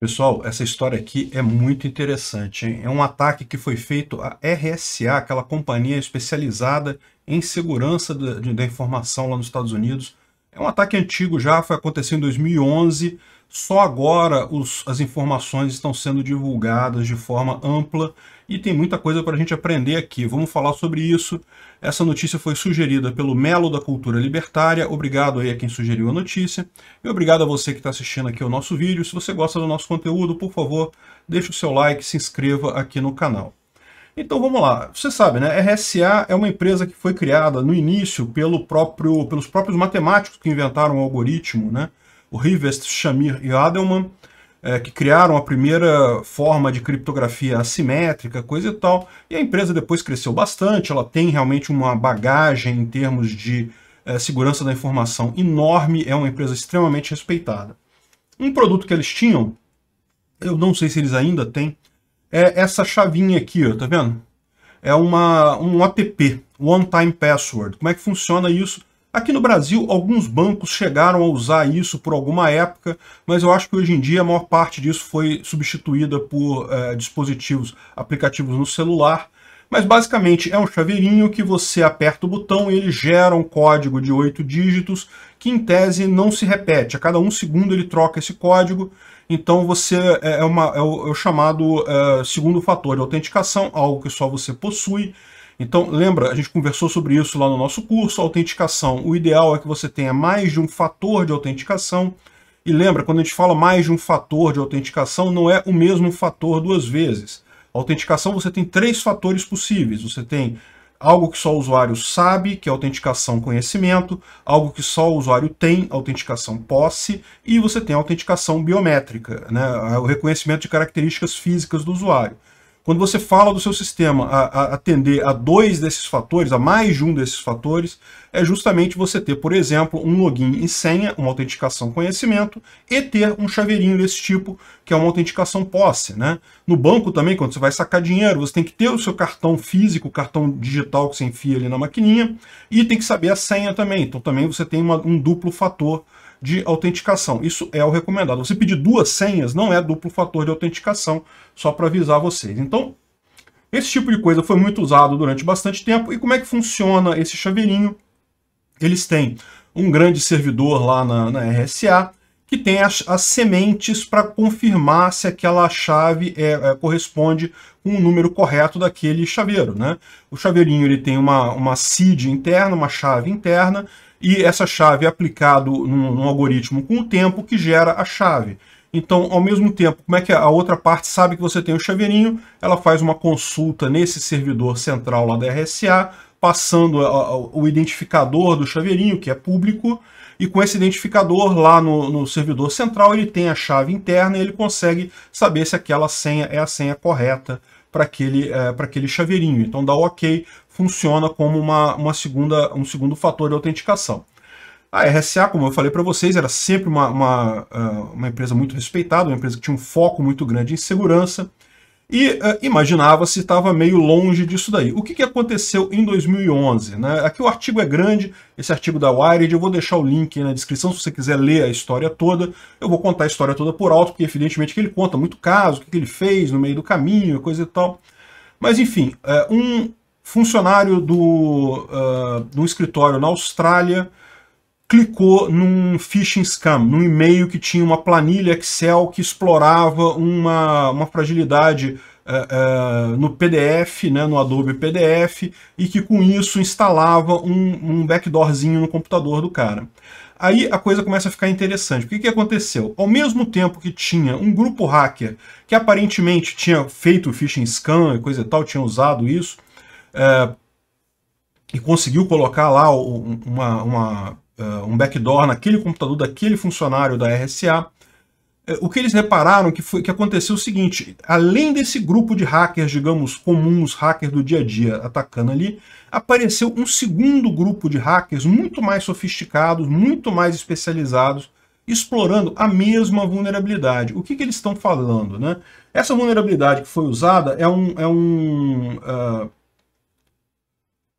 Pessoal, essa história aqui é muito interessante. Hein? É um ataque que foi feito à RSA, aquela companhia especializada em segurança da, informação lá nos Estados Unidos. É um ataque antigo já, foi acontecendo em 2011. Só agora os, as informações estão sendo divulgadas de forma ampla e tem muita coisa para a gente aprender aqui. Vamos falar sobre isso. Essa notícia foi sugerida pelo Melo da Cultura Libertária. Obrigado aí a quem sugeriu a notícia. E obrigado a você que está assistindo aqui o nosso vídeo. Se você gosta do nosso conteúdo, por favor, deixe o seu like, se inscreva aqui no canal. Então vamos lá. Você sabe, né? RSA é uma empresa que foi criada no início pelo próprio, pelos próprios matemáticos que inventaram o algoritmo, né? O Rivest, Shamir e Adelman é, que criaram a primeira forma de criptografia assimétrica, coisa e tal. E a empresa depois cresceu bastante, ela tem realmente uma bagagem em termos de é, segurança da informação enorme, é uma empresa extremamente respeitada. Um produto que eles tinham, eu não sei se eles ainda têm, é essa chavinha aqui, ó, tá vendo? É uma, um OTP, One Time Password. Como é que funciona isso? Aqui no Brasil, alguns bancos chegaram a usar isso por alguma época, mas eu acho que hoje em dia a maior parte disso foi substituída por eh, dispositivos, aplicativos no celular. Mas basicamente é um chaveirinho que você aperta o botão e ele gera um código de oito dígitos que em tese não se repete. A cada um segundo ele troca esse código, então você eh, é, uma, é, o, é o chamado é, segundo fator de autenticação, algo que só você possui, então, lembra, a gente conversou sobre isso lá no nosso curso, autenticação. O ideal é que você tenha mais de um fator de autenticação. E lembra, quando a gente fala mais de um fator de autenticação, não é o mesmo fator duas vezes. A autenticação você tem três fatores possíveis. Você tem algo que só o usuário sabe, que é autenticação conhecimento, algo que só o usuário tem, autenticação posse, e você tem a autenticação biométrica, né, é o reconhecimento de características físicas do usuário. Quando você fala do seu sistema a, a atender a dois desses fatores, a mais de um desses fatores, é justamente você ter, por exemplo, um login e senha, uma autenticação conhecimento, e ter um chaveirinho desse tipo, que é uma autenticação posse. Né? No banco também, quando você vai sacar dinheiro, você tem que ter o seu cartão físico, o cartão digital que você enfia ali na maquininha, e tem que saber a senha também. Então também você tem uma, um duplo fator de autenticação. Isso é o recomendado. Você pedir duas senhas não é duplo fator de autenticação, só para avisar vocês. Então, esse tipo de coisa foi muito usado durante bastante tempo. E como é que funciona esse chaveirinho? Eles têm um grande servidor lá na, na RSA, que tem as, as sementes para confirmar se aquela chave é, é, corresponde com o número correto daquele chaveiro. Né? O chaveirinho ele tem uma, uma seed interna, uma chave interna, e essa chave é aplicada num, num algoritmo com o tempo que gera a chave. Então, ao mesmo tempo, como é que a outra parte sabe que você tem o chaveirinho? Ela faz uma consulta nesse servidor central lá da RSA, passando o identificador do chaveirinho, que é público, e com esse identificador lá no, no servidor central ele tem a chave interna e ele consegue saber se aquela senha é a senha correta para aquele, é, aquele chaveirinho. Então dá OK, funciona como uma, uma segunda, um segundo fator de autenticação. A RSA, como eu falei para vocês, era sempre uma, uma, ah, uma empresa muito respeitada, uma empresa que tinha um foco muito grande em segurança, e uh, imaginava-se estava meio longe disso daí. O que, que aconteceu em 2011? Né? Aqui o artigo é grande, esse artigo da Wired, eu vou deixar o link na descrição se você quiser ler a história toda. Eu vou contar a história toda por alto, porque evidentemente que ele conta muito caso, o que, que ele fez no meio do caminho, coisa e tal. Mas enfim, uh, um funcionário do, uh, eh, do escritório na Austrália clicou num phishing scam, num e-mail que tinha uma planilha Excel que explorava uma, uma fragilidade uh, uh, no PDF, né, no Adobe PDF, e que com isso instalava um, um backdoorzinho no computador do cara. Aí a coisa começa a ficar interessante. O que, que aconteceu? Ao mesmo tempo que tinha um grupo hacker que aparentemente tinha feito o phishing scam e coisa e tal, tinha usado isso, uh, e conseguiu colocar lá uma, uma eh, um backdoor naquele computador daquele funcionário da RSA, eh, o que eles repararam que foi que aconteceu o seguinte, além desse grupo de hackers, digamos, comuns, hackers do dia a dia atacando ali, apareceu um segundo grupo de hackers muito mais sofisticados, muito mais especializados, explorando a mesma vulnerabilidade. O que, que eles estão falando? Né? Essa vulnerabilidade que foi usada é um, é um uh,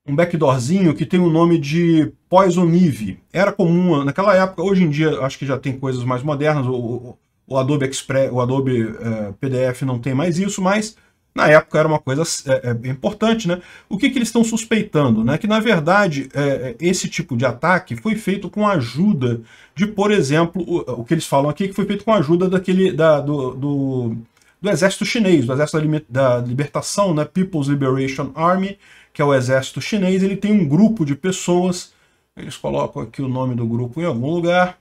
um backdoorzinho que tem o nome de Poison Eve. Era comum naquela época, hoje em dia acho que já tem coisas mais modernas, o, o Adobe Express, o Adobe é, PDF não tem mais isso, mas na época era uma coisa é, é, importante, né? O que, que eles estão suspeitando? Né? Que, na verdade, é, é, esse tipo de ataque foi feito com a ajuda de, por exemplo, o, o, que eles falam aqui, que foi feito com a ajuda daquele, da, do, do, do exército chinês, do exército da, da libertação, né? People's Liberation Army, que é o exército chinês, ele tem um grupo de pessoas, eles colocam aqui o nome do grupo em algum lugar,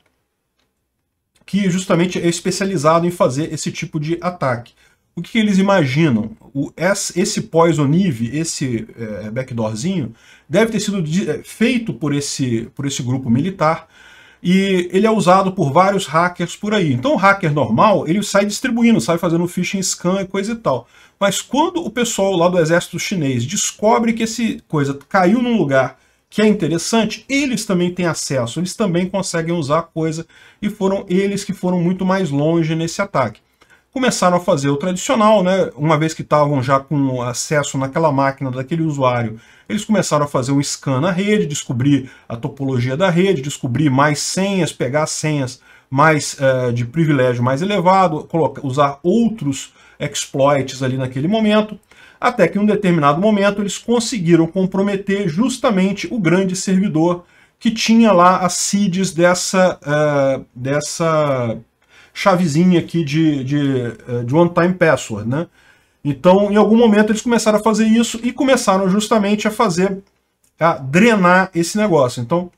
que justamente é especializado em fazer esse tipo de ataque. O que, que eles imaginam? O, esse poison eve, esse é, backdoorzinho, deve ter sido de, é, feito por esse, por esse grupo militar e ele é usado por vários hackers por aí. Então o hacker normal, ele sai distribuindo, sai fazendo phishing scan e coisa e tal. Mas quando o pessoal lá do exército chinês descobre que esse coisa caiu num lugar que é interessante, eles também têm acesso, eles também conseguem usar a coisa e foram eles que foram muito mais longe nesse ataque começaram a fazer o tradicional, né? uma vez que estavam já com acesso naquela máquina daquele usuário, eles começaram a fazer um scan na rede, descobrir a topologia da rede, descobrir mais senhas, pegar senhas mais eh, de privilégio mais elevado, colocar, usar outros exploits ali naquele momento, até que em um determinado momento eles conseguiram comprometer justamente o grande servidor que tinha lá as seeds dessa, uh, dessa chavezinha aqui de, de, eh, de one-time password, né? Então, em algum momento, eles começaram a fazer isso e começaram justamente a fazer, a drenar esse negócio. Então,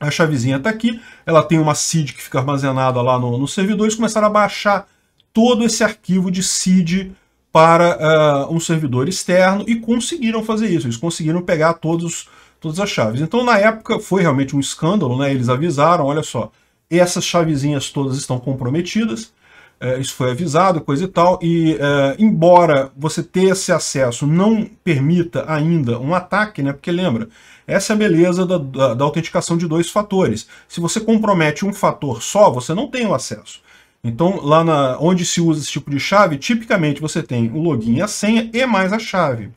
a chavezinha está aqui, ela tem uma seed que fica armazenada lá no, no servidor, eles começaram a baixar todo esse arquivo de seed para uh, um servidor externo e conseguiram fazer isso, eles conseguiram pegar todos, todas as chaves. Então, na época, foi realmente um escândalo, né? eles avisaram, olha só, essas chavezinhas todas estão comprometidas, é, isso foi avisado, coisa e tal, e é, embora você ter esse acesso não permita ainda um ataque, né, porque lembra, essa é a beleza da, da, da autenticação de dois fatores. Se você compromete um fator só, você não tem o acesso. Então, lá na, onde se usa esse tipo de chave, tipicamente você tem o login e a senha e mais a chave.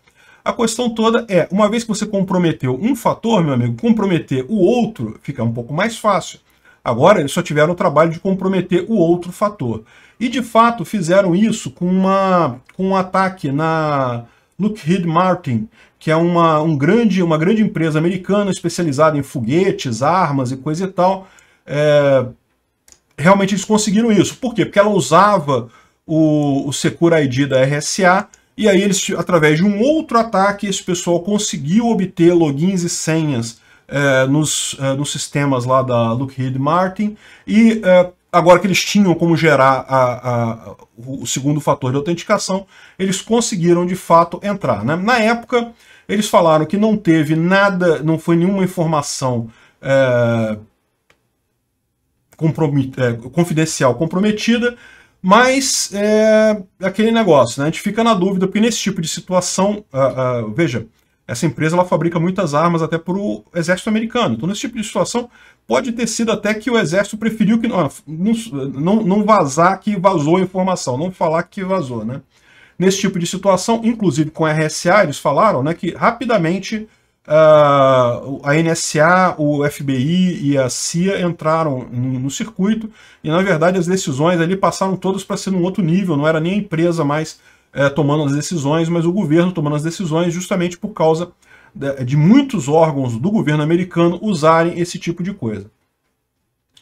A questão toda é, uma vez que você comprometeu um fator, meu amigo, comprometer o outro fica um pouco mais fácil. Agora, eles só tiveram o trabalho de comprometer o outro fator. E, de fato, fizeram isso com, uma, com um ataque na Lockheed Martin, que é uma, um grande, uma grande empresa americana especializada em foguetes, armas e coisa e tal. É, realmente eles conseguiram isso. Por quê? Porque ela usava o, o Secure ID da RSA e aí eles, através de um outro ataque, esse pessoal conseguiu obter logins e senhas é, nos, é, nos sistemas lá da Lockheed Martin e é, agora que eles tinham como gerar a, a, o segundo fator de autenticação, eles conseguiram de fato entrar. Né? Na época, eles falaram que não teve nada, não foi nenhuma informação é, compromet é, confidencial comprometida, mas é aquele negócio, né? A gente fica na dúvida, porque nesse tipo de situação, uh, uh, veja, essa empresa ela fabrica muitas armas até para o exército americano. Então, nesse tipo de situação, pode ter sido até que o exército preferiu que ah, não, não, não vazar que vazou a informação, não falar que vazou, né? Nesse tipo de situação, inclusive com a RSA, eles falaram né, que rapidamente Uh, a NSA, o FBI e a CIA entraram no, no, circuito e, na verdade, as decisões ali passaram todas para ser num outro nível, não era nem a empresa mais é, tomando as decisões, mas o governo tomando as decisões justamente por causa de muitos órgãos do governo americano usarem esse tipo de coisa.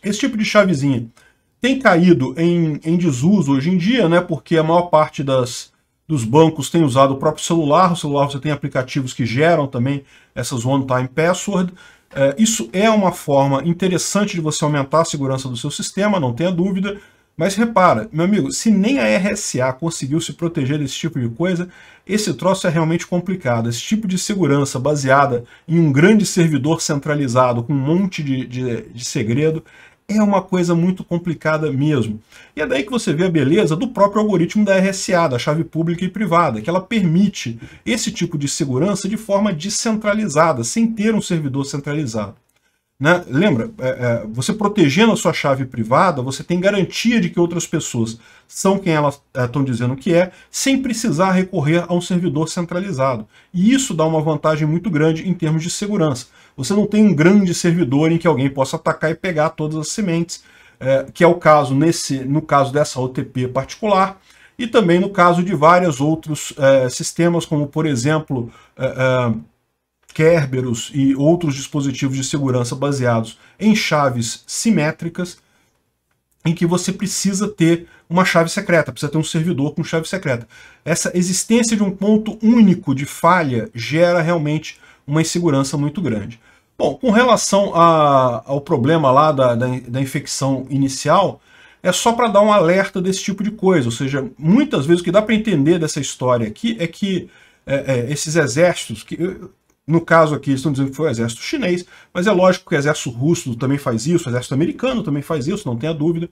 Esse tipo de chavezinha tem caído em, em desuso hoje em dia, né, porque a maior parte das, dos bancos tem usado o próprio celular, o celular você tem aplicativos que geram também essas one-time password. É, isso é uma forma interessante de você aumentar a segurança do seu sistema, não tenha dúvida, mas repara, meu amigo, se nem a RSA conseguiu se proteger desse tipo de coisa, esse troço é realmente complicado. Esse tipo de segurança baseada em um grande servidor centralizado com um monte de, de, de segredo é uma coisa muito complicada mesmo. E é daí que você vê a beleza do próprio algoritmo da RSA, da chave pública e privada, que ela permite esse tipo de segurança de forma descentralizada, sem ter um servidor centralizado. Né? Lembra, é, é, você protegendo a sua chave privada, você tem garantia de que outras pessoas são quem elas estão é, dizendo que é, sem precisar recorrer a um servidor centralizado. E isso dá uma vantagem muito grande em termos de segurança. Você não tem um grande servidor em que alguém possa atacar e pegar todas as sementes, é, que é o caso nesse, no caso dessa OTP particular, e também no caso de vários outros é, sistemas, como por exemplo é, Kerberos e outros dispositivos de segurança baseados em chaves simétricas, em que você precisa ter uma chave secreta, precisa ter um servidor com chave secreta. Essa existência de um ponto único de falha gera realmente uma insegurança muito grande. Bom, com relação a, ao problema lá da, da, da infecção inicial, é só para dar um alerta desse tipo de coisa. Ou seja, muitas vezes o que dá para entender dessa história aqui é que é, é, esses exércitos, que no caso aqui, eles estão dizendo que foi o exército chinês, mas é lógico que o exército russo também faz isso, o exército americano também faz isso, não tenha dúvida.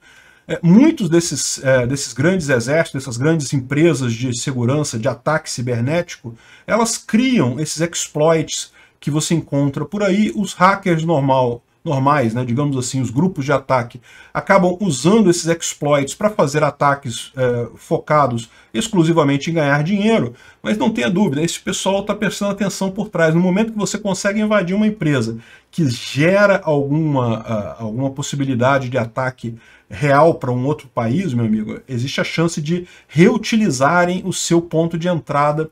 É, muitos desses, é, desses grandes exércitos, dessas grandes empresas de segurança, de ataque cibernético, elas criam esses exploits que você encontra por aí. Os hackers normal normais, né, digamos assim, os grupos de ataque, acabam usando esses exploits para fazer ataques eh, focados exclusivamente em ganhar dinheiro, mas não tenha dúvida, esse pessoal está prestando atenção por trás. No momento que você consegue invadir uma empresa que gera alguma, ah, alguma possibilidade de ataque real para um outro país, meu amigo, existe a chance de reutilizarem o seu ponto de entrada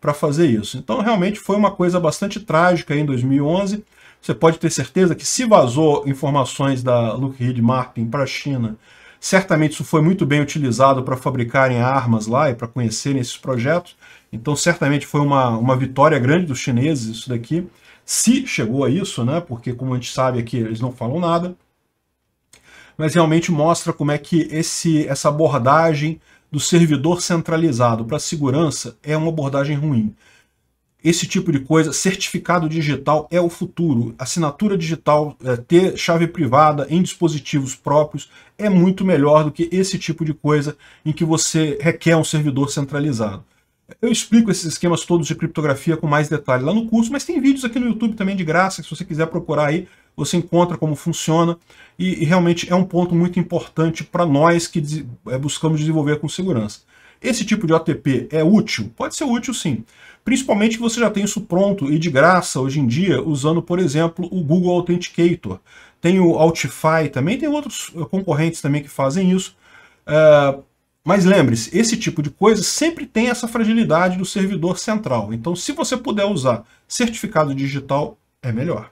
para fazer isso. Então, realmente foi uma coisa bastante trágica em 2011, você pode ter certeza que se vazou informações da Lockheed Martin para a China, certamente isso foi muito bem utilizado para fabricarem armas lá e para conhecerem esses projetos. Então, certamente foi uma, uma vitória grande dos chineses isso daqui. Se chegou a isso, né? Porque, como a gente sabe aqui, eles não falam nada. Mas realmente mostra como é que esse, essa abordagem do servidor centralizado para segurança é uma abordagem ruim esse tipo de coisa, certificado digital é o futuro. Assinatura digital, é, ter chave privada em dispositivos próprios é muito melhor do que esse tipo de coisa em que você requer um servidor centralizado. Eu explico esses esquemas todos de criptografia com mais detalhe lá no curso, mas tem vídeos aqui no YouTube também de graça, se você quiser procurar aí, você encontra como funciona, e, e realmente é um ponto muito importante para nós que é, buscamos desenvolver com segurança. Esse tipo de OTP é útil? Pode ser útil sim. Principalmente se você já tem isso pronto e de graça hoje em dia, usando, por exemplo, o Google Authenticator. Tem o Altify também, tem outros eh, concorrentes também que fazem isso. Uh, mas lembre-se, esse tipo de coisa sempre tem essa fragilidade do servidor central. Então, se você puder usar certificado digital, é melhor.